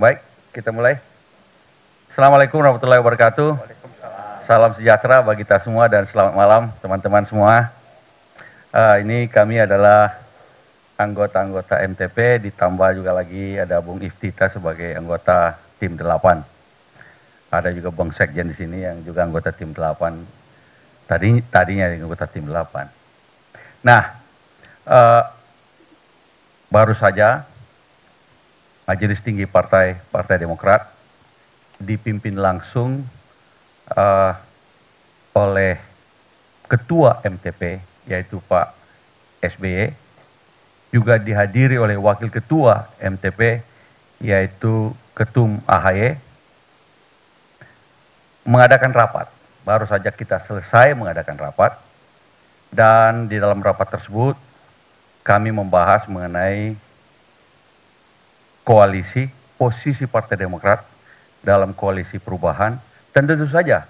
Baik, kita mulai. Assalamualaikum warahmatullahi wabarakatuh. Salam sejahtera bagi kita semua dan selamat malam teman-teman semua. Uh, ini kami adalah anggota-anggota MTP ditambah juga lagi ada Bung Iftita sebagai anggota tim 8. Ada juga Bung Sekjen di sini yang juga anggota tim 8. Tadi tadinya anggota tim 8. Nah, uh, baru saja Majelis Tinggi Partai Partai Demokrat dipimpin langsung uh, oleh Ketua MTP yaitu Pak SBY e, juga dihadiri oleh Wakil Ketua MTP yaitu Ketum AHY mengadakan rapat. Baru saja kita selesai mengadakan rapat dan di dalam rapat tersebut kami membahas mengenai koalisi posisi Partai Demokrat dalam koalisi perubahan dan tentu saja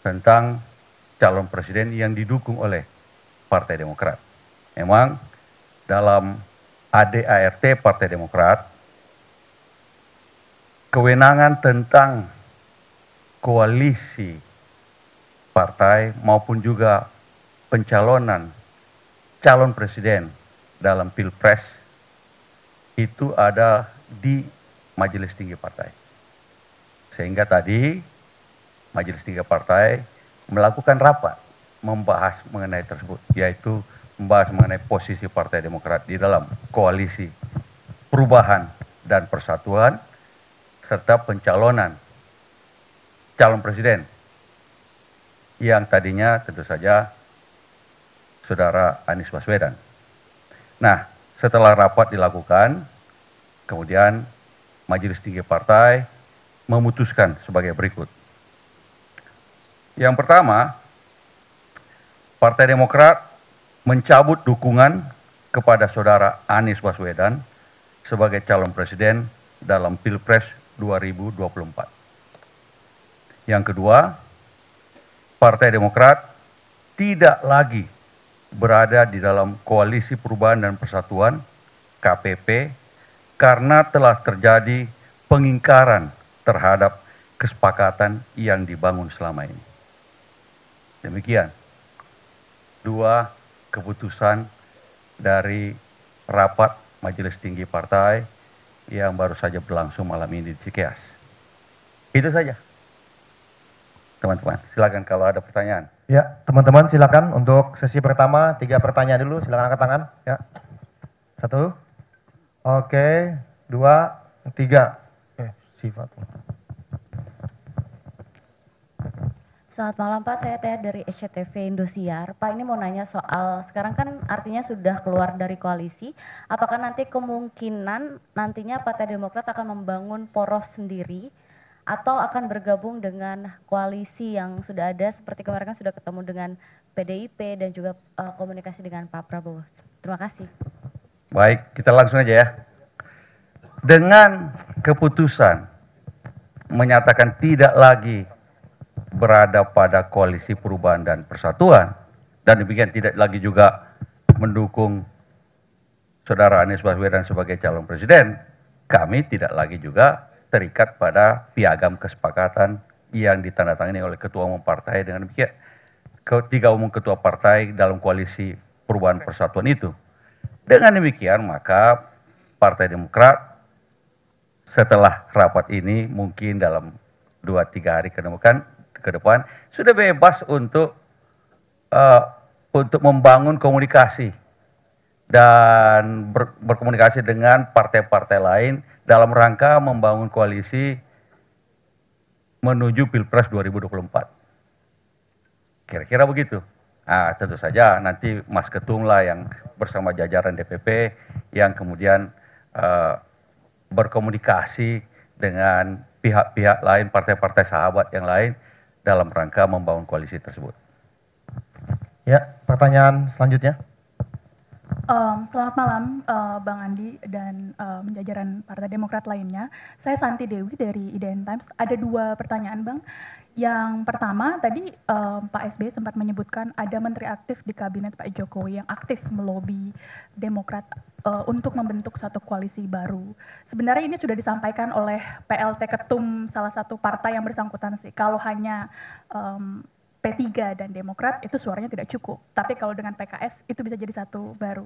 tentang calon presiden yang didukung oleh Partai Demokrat. Memang dalam ADART Partai Demokrat kewenangan tentang koalisi partai maupun juga pencalonan calon presiden dalam Pilpres itu ada di majelis tinggi partai. Sehingga tadi majelis tinggi partai melakukan rapat membahas mengenai tersebut, yaitu membahas mengenai posisi Partai Demokrat di dalam koalisi perubahan dan persatuan serta pencalonan calon presiden yang tadinya tentu saja saudara Anies Baswedan. Nah, setelah rapat dilakukan, kemudian Majelis Tinggi Partai memutuskan sebagai berikut. Yang pertama, Partai Demokrat mencabut dukungan kepada saudara Anies Baswedan sebagai calon presiden dalam Pilpres 2024. Yang kedua, Partai Demokrat tidak lagi berada di dalam koalisi perubahan dan persatuan KPP karena telah terjadi pengingkaran terhadap kesepakatan yang dibangun selama ini. Demikian dua keputusan dari rapat Majelis Tinggi Partai yang baru saja berlangsung malam ini di Cikeas. Itu saja. Teman-teman, silakan kalau ada pertanyaan. Ya, teman-teman silakan untuk sesi pertama tiga pertanyaan dulu, silakan angkat tangan. Ya, satu, oke, dua, tiga. Eh, sifat. Selamat malam Pak, saya Teh dari SCTV Indosiar. Pak ini mau nanya soal sekarang kan artinya sudah keluar dari koalisi. Apakah nanti kemungkinan nantinya Partai Demokrat akan membangun poros sendiri atau akan bergabung dengan koalisi yang sudah ada seperti kemarin kan sudah ketemu dengan PDIP dan juga uh, komunikasi dengan Pak Prabowo. Terima kasih. Baik, kita langsung aja ya. Dengan keputusan menyatakan tidak lagi berada pada koalisi perubahan dan persatuan dan demikian tidak lagi juga mendukung saudara Anies Baswedan sebagai calon presiden, kami tidak lagi juga terikat pada piagam kesepakatan yang ditandatangani oleh ketua umum partai dengan demikian ketiga umum ketua partai dalam koalisi perubahan persatuan itu. Dengan demikian maka Partai Demokrat setelah rapat ini mungkin dalam 2 tiga hari ke depan, ke depan sudah bebas untuk uh, untuk membangun komunikasi dan ber, berkomunikasi dengan partai-partai lain dalam rangka membangun koalisi menuju Pilpres 2024. Kira-kira begitu. Nah, tentu saja nanti Mas Ketum lah yang bersama jajaran DPP yang kemudian uh, berkomunikasi dengan pihak-pihak lain, partai-partai sahabat yang lain dalam rangka membangun koalisi tersebut. Ya, pertanyaan selanjutnya. Um, selamat malam uh, Bang Andi dan um, jajaran Partai Demokrat lainnya. Saya Santi Dewi dari IDN Times. Ada dua pertanyaan Bang. Yang pertama tadi um, Pak SBY sempat menyebutkan ada menteri aktif di kabinet Pak Jokowi yang aktif melobi Demokrat uh, untuk membentuk satu koalisi baru. Sebenarnya ini sudah disampaikan oleh PLT Ketum salah satu partai yang bersangkutan sih. Kalau hanya um, P3 dan Demokrat itu suaranya tidak cukup. Tapi kalau dengan PKS itu bisa jadi satu baru.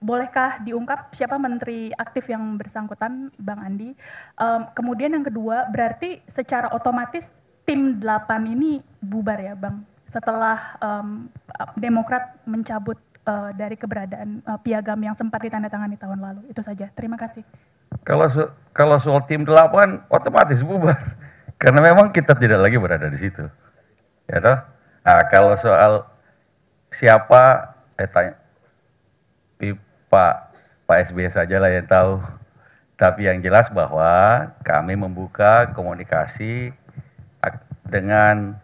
Bolehkah diungkap siapa menteri aktif yang bersangkutan, Bang Andi? Um, kemudian yang kedua, berarti secara otomatis tim 8 ini bubar ya, Bang? Setelah um, Demokrat mencabut uh, dari keberadaan uh, piagam yang sempat ditandatangani tahun lalu. Itu saja. Terima kasih. Kalau so kalau soal tim 8 otomatis bubar karena memang kita tidak lagi berada di situ ya toh nah kalau soal siapa eh tanya Pak Pak SBY saja lah yang tahu tapi yang jelas bahwa kami membuka komunikasi dengan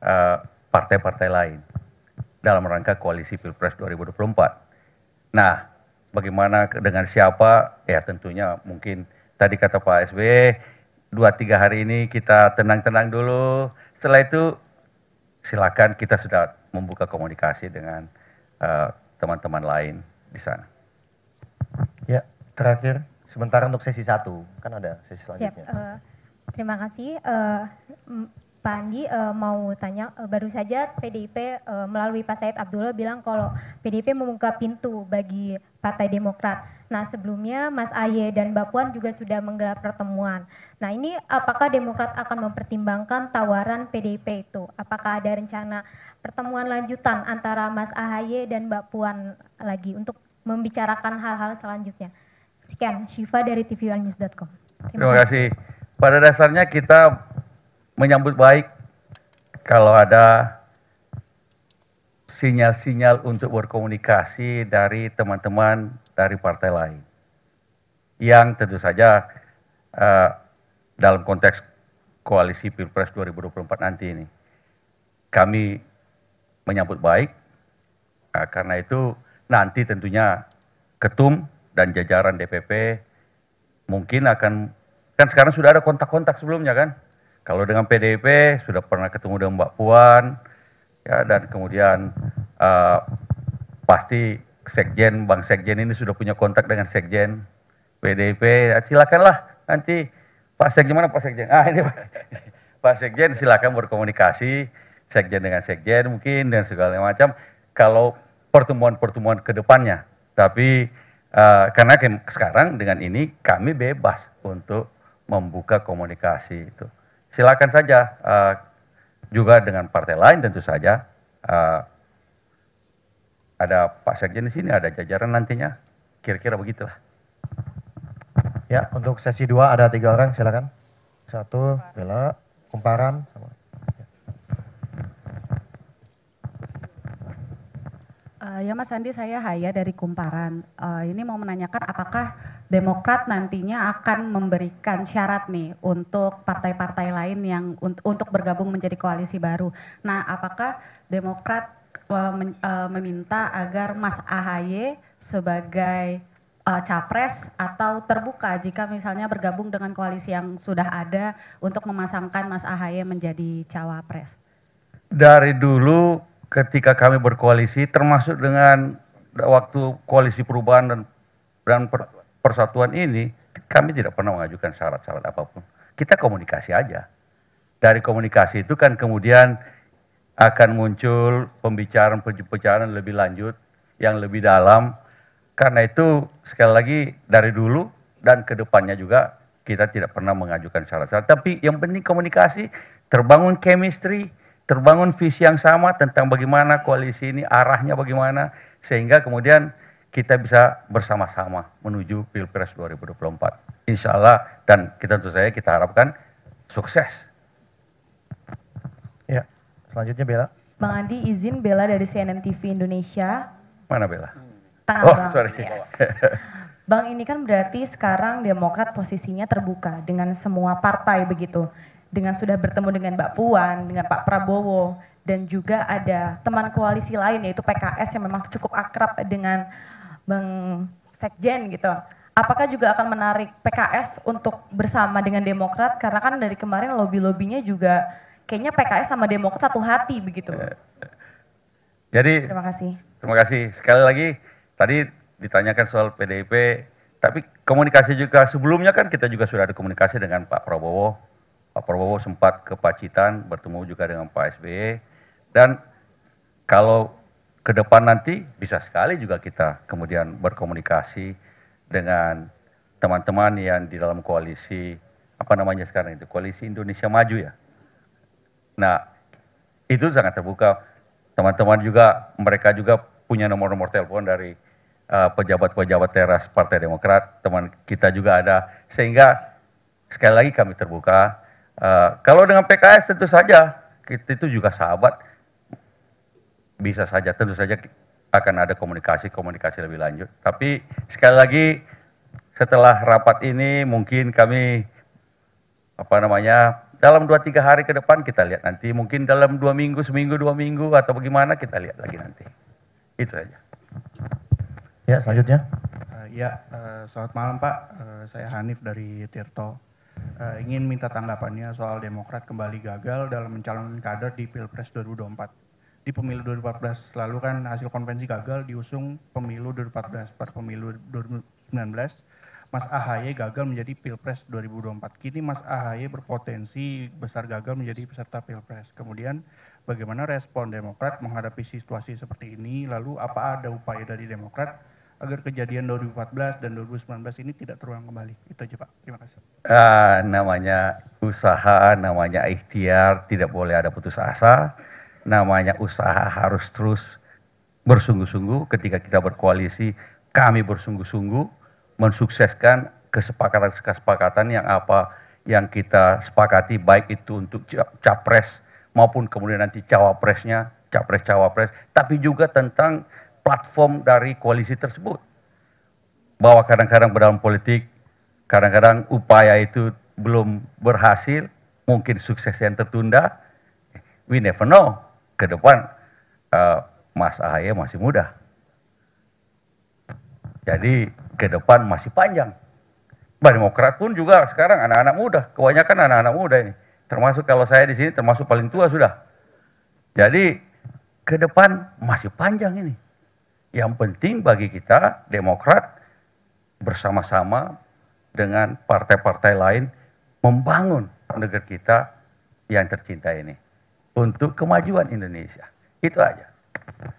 eh, partai-partai uh, lain dalam rangka koalisi Pilpres 2024. Nah, bagaimana dengan siapa? Ya tentunya mungkin tadi kata Pak SBY, dua tiga hari ini kita tenang-tenang dulu. Setelah itu silakan kita sudah membuka komunikasi dengan eh, teman-teman uh, lain di sana. Ya, terakhir sementara untuk sesi satu kan ada sesi selanjutnya. Siap, uh, eh, terima kasih uh, Pak Andi uh, mau tanya uh, baru saja PDIP uh, melalui Pak Said Abdullah bilang kalau PDIP membuka pintu bagi Partai Demokrat. Nah sebelumnya Mas Aye dan Mbak Puan juga sudah menggelar pertemuan. Nah ini apakah Demokrat akan mempertimbangkan tawaran PDIP itu? Apakah ada rencana pertemuan lanjutan antara Mas Ahaye dan Mbak Puan lagi untuk membicarakan hal-hal selanjutnya? Sekian, Syifa dari tvnews.com. Terima, Terima kasih. Pada dasarnya kita menyambut baik kalau ada sinyal-sinyal untuk berkomunikasi dari teman-teman dari partai lain. Yang tentu saja uh, dalam konteks koalisi Pilpres 2024 nanti ini, kami menyambut baik. Uh, karena itu nanti tentunya ketum dan jajaran DPP mungkin akan kan sekarang sudah ada kontak-kontak sebelumnya kan. Kalau dengan PDIP sudah pernah ketemu dengan Mbak Puan, ya dan kemudian uh, pasti Sekjen, Bang Sekjen ini sudah punya kontak dengan Sekjen PDIP. Silakanlah nanti Pak Sekjen mana Pak Sekjen? Ah ini Pak, Pak Sekjen silakan berkomunikasi Sekjen dengan Sekjen mungkin dan segala macam kalau pertemuan-pertemuan ke depannya. Tapi uh, karena ke sekarang dengan ini kami bebas untuk membuka komunikasi itu. Silakan saja uh, juga dengan partai lain tentu saja uh, ada Pak Sekjen di sini, ada jajaran nantinya. Kira-kira begitulah. Ya, untuk sesi dua ada tiga orang, silakan. Satu, Bella, Kumparan. Sama. Uh, ya Mas Andi, saya Haya dari Kumparan. Uh, ini mau menanyakan apakah Demokrat nantinya akan memberikan syarat nih untuk partai-partai lain yang un untuk bergabung menjadi koalisi baru. Nah, apakah Demokrat Eh, eh, meminta agar Mas Ahaye sebagai eh, capres atau terbuka jika misalnya bergabung dengan koalisi yang sudah ada untuk memasangkan Mas Ahaye menjadi cawapres? Dari dulu ketika kami berkoalisi termasuk dengan waktu koalisi perubahan dan dan persatuan ini kami tidak pernah mengajukan syarat-syarat apapun. Kita komunikasi aja. Dari komunikasi itu kan kemudian akan muncul pembicaraan-pembicaraan lebih lanjut yang lebih dalam. Karena itu sekali lagi dari dulu dan kedepannya juga kita tidak pernah mengajukan syarat-syarat. Tapi yang penting komunikasi, terbangun chemistry, terbangun visi yang sama tentang bagaimana koalisi ini, arahnya bagaimana, sehingga kemudian kita bisa bersama-sama menuju Pilpres 2024. Insya Allah dan kita tentu saja kita harapkan sukses. Ya. Selanjutnya Bella. Bang Andi izin Bella dari CNN TV Indonesia. Mana Bella? Tengah oh, bang. sorry. Yes. bang ini kan berarti sekarang Demokrat posisinya terbuka dengan semua partai begitu. Dengan sudah bertemu dengan Mbak Puan, dengan Pak Prabowo, dan juga ada teman koalisi lain yaitu PKS yang memang cukup akrab dengan Bang Sekjen gitu. Apakah juga akan menarik PKS untuk bersama dengan Demokrat karena kan dari kemarin lobby-lobbynya juga kayaknya PKS sama Demokrat satu hati begitu. Eh, eh. Jadi terima kasih. Terima kasih sekali lagi tadi ditanyakan soal PDIP, tapi komunikasi juga sebelumnya kan kita juga sudah ada komunikasi dengan Pak Prabowo. Pak Prabowo sempat ke Pacitan bertemu juga dengan Pak SBY e. dan kalau ke depan nanti bisa sekali juga kita kemudian berkomunikasi dengan teman-teman yang di dalam koalisi apa namanya sekarang itu koalisi Indonesia Maju ya Nah, itu sangat terbuka. Teman-teman juga, mereka juga punya nomor-nomor telepon dari eh, pejabat-pejabat uh, teras Partai Demokrat, teman kita juga ada. Sehingga sekali lagi kami terbuka. Uh, kalau dengan PKS tentu saja, kita itu juga sahabat, bisa saja, tentu saja akan ada komunikasi-komunikasi lebih lanjut. Tapi sekali lagi, setelah rapat ini mungkin kami, apa namanya, dalam dua tiga hari ke depan kita lihat nanti. Mungkin dalam dua minggu, seminggu, dua minggu atau bagaimana kita lihat lagi nanti. Itu saja. Ya selanjutnya. Uh, ya, uh, selamat malam Pak. Uh, saya Hanif dari Tirto. Uh, ingin minta tanggapannya soal Demokrat kembali gagal dalam mencalonkan kader di Pilpres 2024 di pemilu 2014 lalu kan hasil konvensi gagal diusung pemilu 2014 per pemilu 2019 Mas AHY gagal menjadi Pilpres 2024. Kini Mas AHY berpotensi besar gagal menjadi peserta Pilpres. Kemudian bagaimana respon Demokrat menghadapi situasi seperti ini? Lalu apa ada upaya dari Demokrat agar kejadian 2014 dan 2019 ini tidak terulang kembali? Itu aja Pak. Terima kasih. Uh, namanya usaha, namanya ikhtiar, tidak boleh ada putus asa. Namanya usaha harus terus bersungguh-sungguh ketika kita berkoalisi kami bersungguh-sungguh mensukseskan kesepakatan-kesepakatan yang apa yang kita sepakati baik itu untuk capres maupun kemudian nanti cawapresnya, capres-cawapres, tapi juga tentang platform dari koalisi tersebut. Bahwa kadang-kadang dalam politik, kadang-kadang upaya itu belum berhasil, mungkin sukses yang tertunda, we never know. Ke depan uh, Mas Ahaye masih muda. Jadi ke depan masih panjang. Bah, Demokrat pun juga sekarang anak-anak muda, kebanyakan anak-anak muda ini. Termasuk kalau saya di sini termasuk paling tua sudah. Jadi ke depan masih panjang ini. Yang penting bagi kita Demokrat bersama-sama dengan partai-partai lain membangun negeri kita yang tercinta ini untuk kemajuan Indonesia. Itu aja.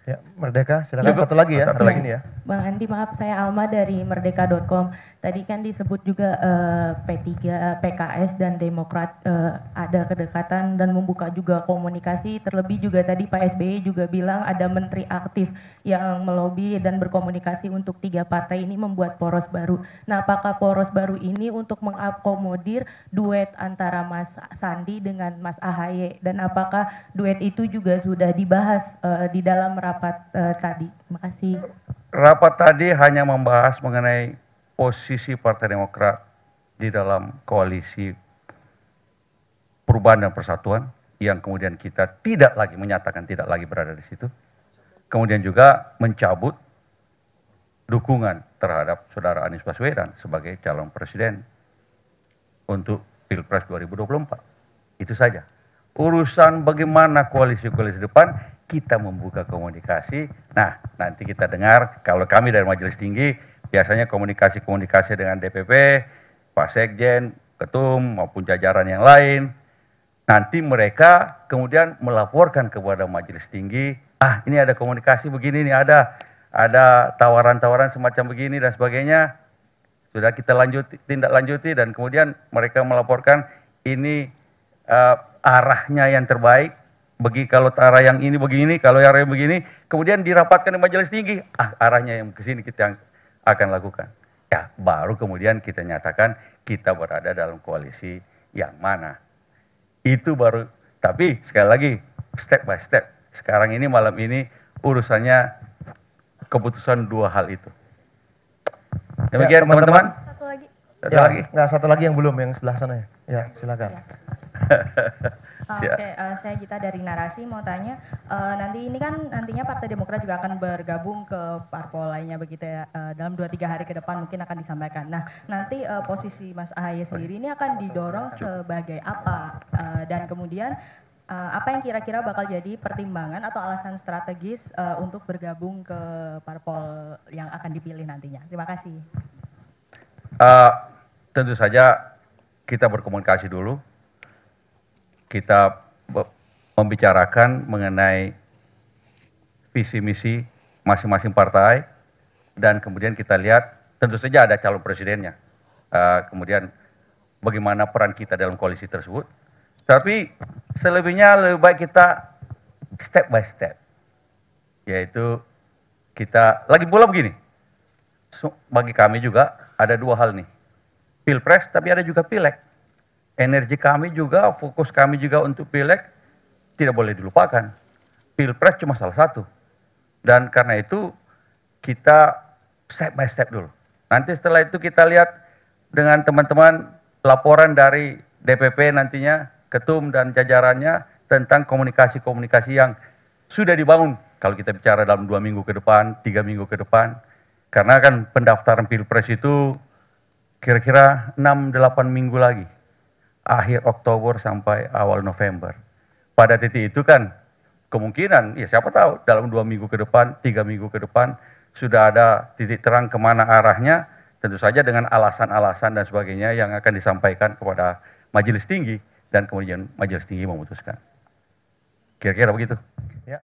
Ya, Merdeka, silakan satu lagi ya. Satu lagi ya. Bang Andi, maaf saya Alma dari merdeka.com. Tadi kan disebut juga uh, eh, P3, eh, PKS dan Demokrat uh, ada kedekatan dan membuka juga komunikasi. Terlebih juga tadi Pak SBY e juga bilang ada menteri aktif yang melobi dan berkomunikasi untuk tiga partai ini membuat poros baru. Nah, apakah poros baru ini untuk mengakomodir duet antara Mas Sandi dengan Mas Ahaye dan apakah duet itu juga sudah dibahas uh, di dalam rapat uh, tadi. Terima kasih. Rapat tadi hanya membahas mengenai posisi Partai Demokrat di dalam koalisi perubahan dan persatuan yang kemudian kita tidak lagi menyatakan tidak lagi berada di situ. Kemudian juga mencabut dukungan terhadap saudara Anies Baswedan sebagai calon presiden untuk Pilpres 2024. Itu saja. Urusan bagaimana koalisi-koalisi depan kita membuka komunikasi. Nah, nanti kita dengar kalau kami dari Majelis Tinggi biasanya komunikasi-komunikasi dengan DPP, Pak Sekjen, Ketum maupun jajaran yang lain. Nanti mereka kemudian melaporkan kepada Majelis Tinggi, ah ini ada komunikasi begini ini ada ada tawaran-tawaran semacam begini dan sebagainya. Sudah kita lanjut tindak lanjuti dan kemudian mereka melaporkan ini uh, arahnya yang terbaik bagi kalau arah yang ini begini, kalau yang yang begini, kemudian dirapatkan di majelis tinggi, ah arahnya yang ke sini kita yang akan lakukan. Ya, baru kemudian kita nyatakan kita berada dalam koalisi yang mana. Itu baru, tapi sekali lagi, step by step. Sekarang ini malam ini urusannya keputusan dua hal itu. Demikian ya, teman-teman. Ya, Satu lagi. Satu ya, lagi. Enggak, satu lagi yang belum, yang sebelah sana ya. Ya, silakan. Ya. Oke, okay, uh, eh, saya Gita dari Narasi mau tanya, uh, nanti ini kan nantinya Partai Demokrat juga akan bergabung ke parpol lainnya begitu ya, uh, dalam 2-3 hari ke depan mungkin akan disampaikan. Nah, nanti uh, posisi Mas Ahaye sendiri ini akan didorong sebagai apa? Uh, dan kemudian uh, apa yang kira-kira bakal jadi pertimbangan atau alasan strategis uh, untuk bergabung ke parpol yang akan dipilih nantinya? Terima kasih. Uh, tentu saja kita berkomunikasi dulu kita membicarakan mengenai visi misi masing-masing partai dan kemudian kita lihat tentu saja ada calon presidennya. Uh, kemudian bagaimana peran kita dalam koalisi tersebut. Tapi selebihnya lebih baik kita step by step. Yaitu kita lagi pula begini. bagi kami juga ada dua hal nih. Pilpres tapi ada juga pileg. Energi kami juga, fokus kami juga untuk pilek tidak boleh dilupakan. Pilpres cuma salah satu. Dan karena itu kita step by step dulu. Nanti setelah itu kita lihat dengan teman-teman laporan dari DPP nantinya, ketum dan jajarannya tentang komunikasi-komunikasi yang sudah dibangun. Kalau kita bicara dalam dua minggu ke depan, tiga minggu ke depan, karena kan pendaftaran pilpres itu kira-kira 6-8 minggu lagi akhir Oktober sampai awal November. Pada titik itu kan kemungkinan, ya siapa tahu dalam dua minggu ke depan, tiga minggu ke depan sudah ada titik terang kemana arahnya, tentu saja dengan alasan-alasan dan sebagainya yang akan disampaikan kepada majelis tinggi dan kemudian majelis tinggi memutuskan. Kira-kira begitu. Ya.